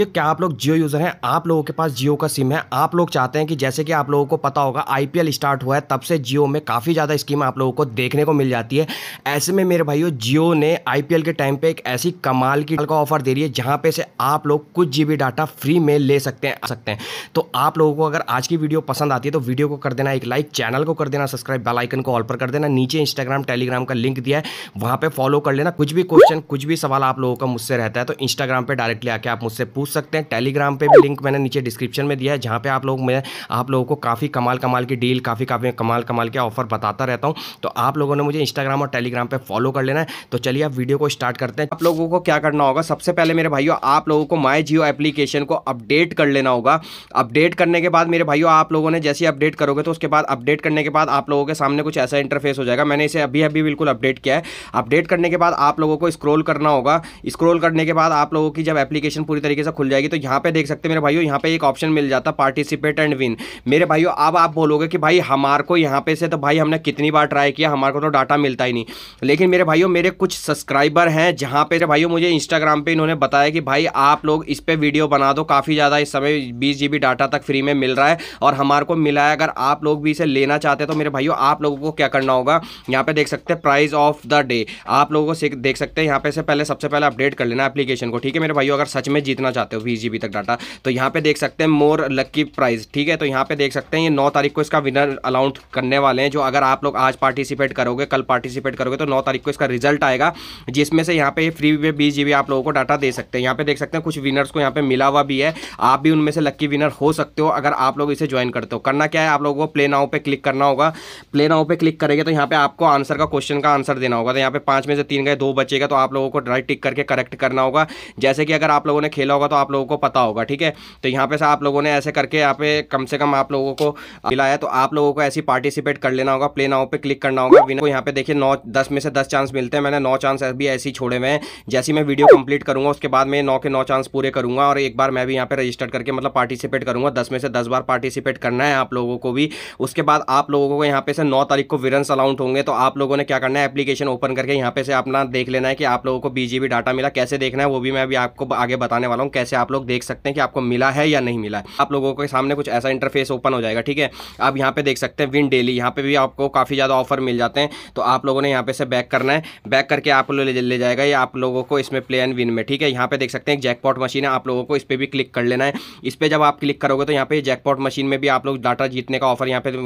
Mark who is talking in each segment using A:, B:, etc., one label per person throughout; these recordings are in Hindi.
A: ये क्या आप लोग जियो यूज़र हैं आप लोगों के पास जियो का सिम है आप लोग चाहते हैं कि जैसे कि आप लोगों को पता होगा आईपीएल स्टार्ट हुआ है तब से जियो में काफ़ी ज़्यादा स्कीम आप लोगों को देखने को मिल जाती है ऐसे में मेरे भाइयों जियो ने आईपीएल के टाइम पे एक ऐसी कमाल की का ऑफर दे रही है जहाँ पे से आप लोग कुछ जी डाटा फ्री में ले सकते हैं सकते हैं तो आप लोगों को अगर आज की वीडियो पसंद आती है तो वीडियो को कर देना एक लाइक चैनल को कर देना सब्सक्राइब बेलाइकन को ऑल पर कर देना नीचे इंस्टाग्राम टेलीग्राम का लिंक दिया है वहाँ पर फॉलो कर लेना कुछ भी क्वेश्चन कुछ भी सवाल आप लोगों का मुझसे रहता है तो इंस्टाग्राम पर डायरेक्टली आके आप मुझसे पूछ पूछ सकते हैं टेलीग्राम पर भी लिंक मैंने नीचे डिस्क्रिप्शन में दिया है जहाँ पे आप लोग मैं आप लोगों को काफ़ी कमाल कमाल की डील काफ़ी काफ़ी कमाल कमाल के ऑफर बताता रहता हूँ तो आप लोगों ने मुझे इंस्टाग्राम और टेलीग्राम पर फॉलो कर लेना है तो चलिए आप वीडियो को स्टार्ट करते हैं आप लोगों को क्या करना होगा सबसे पहले मेरे भाइयों आप लोगों को माई जियो एप्लीकेशन को अपडेट कर लेना होगा अपडेट करने के बाद मेरे भाइयों आप लोगों ने जैसे अपडेट करोगे तो उसके बाद अपडेट करने के बाद आप लोगों के सामने कुछ ऐसा इंटरफेस हो जाएगा मैंने इसे अभी अभी बिल्कुल अपडेट किया है अपडेट करने के बाद आप लोगों को स्क्रोल करना होगा स्क्रोल करने के बाद आप लोगों की जब एप्लीकेशन पूरी तरीके से खुल जाएगी तो यहाँ पे देख सकते हैं मेरे भाइयों यहाँ पे एक ऑप्शन मिल जाता है पार्टिसिपेट एंड विन मेरे भाइयों अब आप बोलोगे कि भाई हमार को यहाँ पे से तो भाई हमने कितनी बार ट्राई किया हमारे को तो डाटा मिलता ही नहीं लेकिन मेरे भाइयों मेरे कुछ सब्सक्राइबर हैं जहाँ पे भाइयों मुझे इंस्टाग्राम पर इन्होंने बताया कि भाई आप लोग इस पर वीडियो बना दो काफ़ी ज़्यादा इस समय बीस जी डाटा तक फ्री में मिल रहा है और हमारे को मिला है अगर आप लोग भी इसे लेना चाहते हैं तो मेरे भाइयों आप लोगों को क्या करना होगा यहाँ पे देख सकते हैं प्राइस ऑफ द डे आप लोगों को देख सकते हैं यहाँ पे से पहले सबसे पहले अपडेट कर लेना एप्लीकेशन को ठीक है मेरे भाइयों अगर सच में जीतना चाहते चाहते हो बीस जी तक डाटा तो यहाँ पे देख सकते हैं मोर लक्की प्राइज ठीक है तो यहाँ पे देख सकते हैं ये नौ तारीख को इसका विनर अलाउंट करने वाले हैं जो अगर आप लोग आज पार्टिसिपेट करोगे कल पार्टिसिपेट करोगे तो नौ तारीख को इसका रिजल्ट आएगा जिसमें से यहाँ पे फ्री में बीस जीबी आप लोगों को डाटा दे सकते हैं यहाँ पे देख सकते हैं कुछ विनर्स को यहाँ पे मिला हुआ भी है आप भी उनमें से लक्की विनर हो सकते हो अगर आप लोग इसे ज्वाइन करते हो करना क्या है आप लोगों को प्ले नाउ पे क्लिक करना होगा प्ले नाउ पे क्लिक करेंगे तो यहाँ पे आपको आंसर का क्वेश्चन का आंसर देना होगा तो यहाँ पे पाँच में से तीन गए दो बचेगा तो आप लोगों को राइट टिक करके करेक्ट करना होगा जैसे कि अगर आप लोगों ने खेला होगा तो तो आप लोगों को पता होगा ठीक है तो यहाँ पे आप लोगों ने ऐसे करके यहाँ पे कम से कम आप लोगों को मिलाया तो आप लोगों को ऐसी पार्टिसिपेट कर लेना होगा प्ले नाव पे क्लिक करना होगा विनर को यहाँ पे देखिए नौ दस में से दस चांस मिलते हैं मैंने नौ चांस भी ऐसे ही छोड़े हुए हैं जैसे मैं वीडियो कंप्लीट करूंगा उसके बाद मैं नौ के नौ चांस पूरे करूंगा और एक बार मैं भी यहाँ पे रजिस्टर करके मतलब पार्टिसिपेट करूंगा दस में से दस बार पार्टिसिपेट करना है आप लोगों को भी उसके बाद आप लोगों को यहाँ पे से नौ तारीख को विरन्स अलाउंट होंगे तो आप लोगों ने क्या करना है एप्लीकेशन ओपन करके यहाँ पे से अपना देख लेना है कि आप लोगों को बीजेपी डाटा मिला कैसे देखना है वो भी मैं अभी आपको आगे बताने वाला हूँ कैसे जैसे आप लोग देख सकते हैं कि आपको मिला है या नहीं मिला है आप लोगों के सामने कुछ ऐसा इंटरफेस ओपन हो जाएगा ठीक है आप यहाँ पे देख सकते हैं विन डेली यहाँ पे भी आपको काफ़ी ज़्यादा ऑफर मिल जाते हैं तो आप लोगों ने यहाँ पे से बैक करना है बैक करके आप लोग ले जाएगा या आप लोगों को इसमें प्ले एंड विन में ठीक है यहाँ पे देख सकते हैं जैकपॉट मशीन है आप लोगों को इस पर भी क्लिक कर लेना है इस पर जब आप क्लिक करोगे तो यहाँ पे जैकपॉट मशीन में भी आप लोग डाटा जीतने का ऑफर यहाँ पे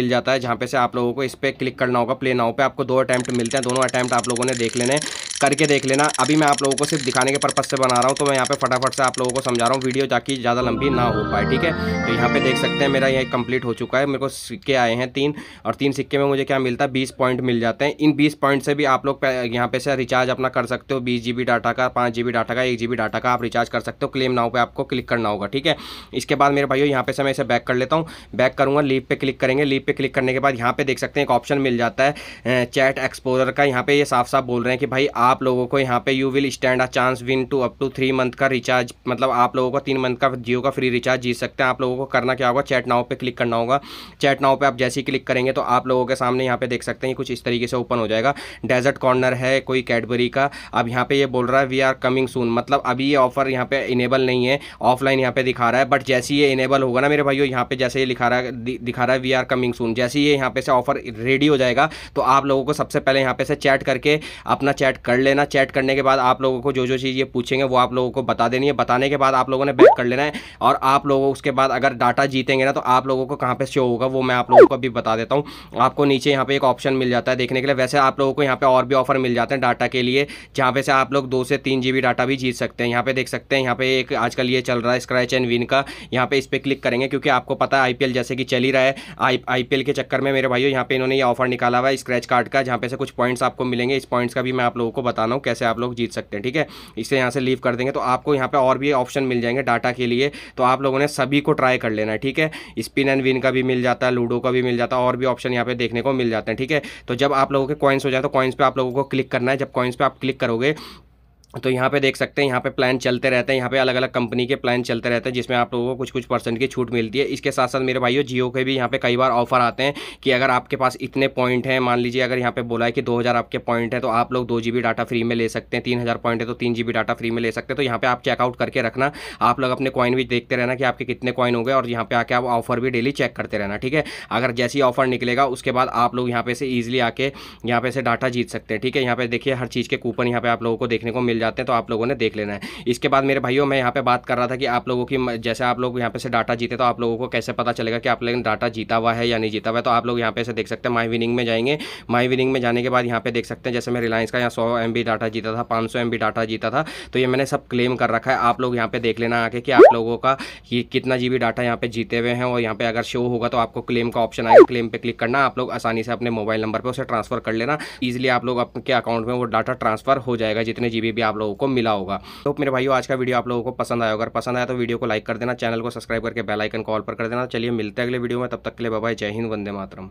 A: मिल जाता है जहाँ पे से आप लोगों को इस पर क्लिक करना होगा प्ले नाव पर आपको दो अटैम्प्ट मिलते हैं दोनों अटैम्प्ट आप लोगों ने देख लेने हैं करके देख लेना अभी मैं आप लोगों को सिर्फ दिखाने के पर्पज़ से बना रहा हूँ तो मैं यहाँ पे फटाफट से आप लोगों को समझा रहा हूँ वीडियो ताकि ज़्यादा लंबी ना हो पाए ठीक है तो यहाँ पे देख सकते हैं मेरा ये कंप्लीट हो चुका है मेरे को सिक्के आए हैं तीन और तीन सिक्के में मुझे क्या मिलता है बीस पॉइंट मिल जाते हैं इन बीस पॉइंट से भी आप लोग यहाँ पे से रिचार्ज अपना कर सकते हो बीस जी डाटा का पाँच जी डाटा का एक जी डाटा का आप रिचार्ज कर सकते हो क्लेम नाव पर आपको क्लिक करना होगा ठीक है इसके बाद मेरे भाइयों यहाँ पे से मैं इसे बैक कर लेता हूँ बैक करूँगा लीव पे क्लिक करेंगे लीव पे क्लिक करने के बाद यहाँ पर देख सकते हैं एक ऑप्शन मिल जाता है चैट एक्सपोजर का यहाँ पे ये साफ साफ बोल रहे हैं कि भाई आप लोगों को यहाँ पे you will stand a chance win to up to three month का रिचार्ज मतलब आप लोगों को तीन मंथ का जियो का फ्री रिचार्ज जीत सकते हैं आप लोगों को करना क्या होगा चैट नाव पे क्लिक करना होगा चैट नाव पे आप जैसे ही क्लिक करेंगे तो आप लोगों के सामने यहाँ पे देख सकते हैं कुछ इस तरीके से ओपन हो जाएगा डेजर्ट कॉर्नर है कोई कैडबरी का अब यहाँ पे ये बोल रहा है वी आर कमिंग सून मतलब अभी ये ऑफर यहाँ पे इनेबल नहीं है ऑफलाइन यहाँ पे दिखा रहा है बट जैसे ही ये इनेबल होगा ना मेरे भाइयों यहाँ पे जैसे ये लिखा रहा दिखा रहा है वी आर कमिंग सून जैसे ही ये यहाँ पे से ऑफर रेडी हो जाएगा तो आप लोगों को सबसे पहले यहाँ पे से चैट करके अपना चैट कर कर लेना चैट करने के बाद आप लोगों को जो जो चीज़ ये पूछेंगे वो आप लोगों को बता देनी है बताने के बाद आप लोगों ने बैक कर लेना है और आप लोगों उसके बाद अगर डाटा जीतेंगे ना तो आप लोगों को कहाँ पर शो होगा वो मैं आप लोगों को अभी बता देता हूँ आपको नीचे यहाँ पे एक ऑप्शन मिल जाता है देखने के लिए वैसे आप लोगों को यहाँ पर और भी ऑफर मिल जाते हैं डाटा के लिए जहाँ पे से आप लोग दो से तीन जी डाटा भी जीत सकते हैं यहाँ पे देख सकते हैं यहाँ पे एक आजकल ये चल रहा है स्क्रैच एंड विन का यहाँ पे इस पर क्लिक करेंगे क्योंकि आपको पता है आई जैसे कि चल ही रहा है आई आईपीएल के चक्कर में मेरे भाइयों यहाँ पे इन्होंने ये ऑफर निकाला हुआ है स्क्रैच कार्ड का जहाँ पे से कुछ पॉइंट्स आपको मिलेंगे इस पॉइंट्स का भी मैं आप लोगों को बताना हूँ कैसे आप लोग जीत सकते हैं ठीक है इसे यहाँ से लीव कर देंगे तो आपको यहाँ पर और भी ऑप्शन मिल जाएंगे डाटा के लिए तो आप लोगों ने सभी को ट्राई कर लेना है ठीक है स्पिन एंड विन का भी मिल जाता है लूडो का भी मिल जाता है और भी ऑप्शन यहाँ पे देखने को मिल जाते हैं ठीक है तो जब आप लोगों के कॉइन्स हो जाए तो कॉइन्स पर आप लोगों को क्लिक करना है जब कॉइन्स पर आप क्लिक करोगे तो यहाँ पे देख सकते हैं यहाँ पे प्लान चलते रहते हैं यहाँ पे अलग अलग कंपनी के प्लान चलते रहते हैं जिसमें आप लोगों को कुछ कुछ परसेंट की छूट मिलती है इसके साथ साथ मेरे भाइयों जियो के भी यहाँ पे कई बार ऑफर आते हैं कि अगर आपके पास इतने पॉइंट हैं मान लीजिए अगर यहाँ पे बोला है कि 2000 आपके पॉइंट है तो आप लोग दो जी डाटा फ्री में ले सकते हैं तीन पॉइंट है तो तीन जी डाटा फ्री में ले सकते हैं तो यहाँ पर आप चेकआउट करके रखना आप लोग अपने कॉइन भी देखते रहना कि आपके कितने कॉइन हो गए और यहाँ पर आके आप ऑफर भी डेली चेक करते रहना ठीक है अगर जैसी ऑफर निकलेगा उसके बाद आप लोग यहाँ पे से ईजिली आके यहाँ पे से डाटा जीत सकते हैं ठीक है यहाँ पे देखिए हर चीज़ के कूपन यहाँ पे आप लोगों को देखने को मिल जाते हैं तो आप लोगों ने देख लेना है इसके बाद मेरे भाइयों मैं यहाँ पर बात कर रहा था कि आप लोगों की जैसे आप लोग यहाँ पे से डाटा जीते तो आप लोगों को कैसे पता चलेगा कि आप लोगों ने डाटा जीता हुआ है या नहीं जीता हुआ है तो आप लोग यहाँ पे से देख सकते हैं माई विनिंग में जाएंगे माई विनिंग में जाने के बाद यहाँ पे देख सकते हैं जैसे मैं रिलायंस का यहाँ सौ एम डाटा जीता था पाँच सौ डाटा जीता था तो ये मैंने सब क्लेम कर रखा है आप लोग यहाँ पे देख लेना आके कि आप लोगों का ये कितना जी डाटा यहाँ पे जीते हुए हैं और यहाँ पे अगर शो होगा तो आपको क्लेम का ऑप्शन आएगा क्लेम पे क्लिक करना आप लोग आसानी से अपने मोबाइल नंबर पर उसे ट्रांसफर कर लेना ईजिली आप लोग आपके अकाउंट में वो डाटा ट्रांसफर हो जाएगा जितने जी भी आप आप लोगों को मिला होगा तो मेरे भाई आज का वीडियो आप लोगों को पसंद आया अगर पसंद आया तो वीडियो को लाइक कर देना चैनल को सब्सक्राइब करके बेलाइकन कॉल पर कर देना चलिए मिलते हैं अगले वीडियो में तब तक के लिए बाबा जय हिंद वंदे मातरम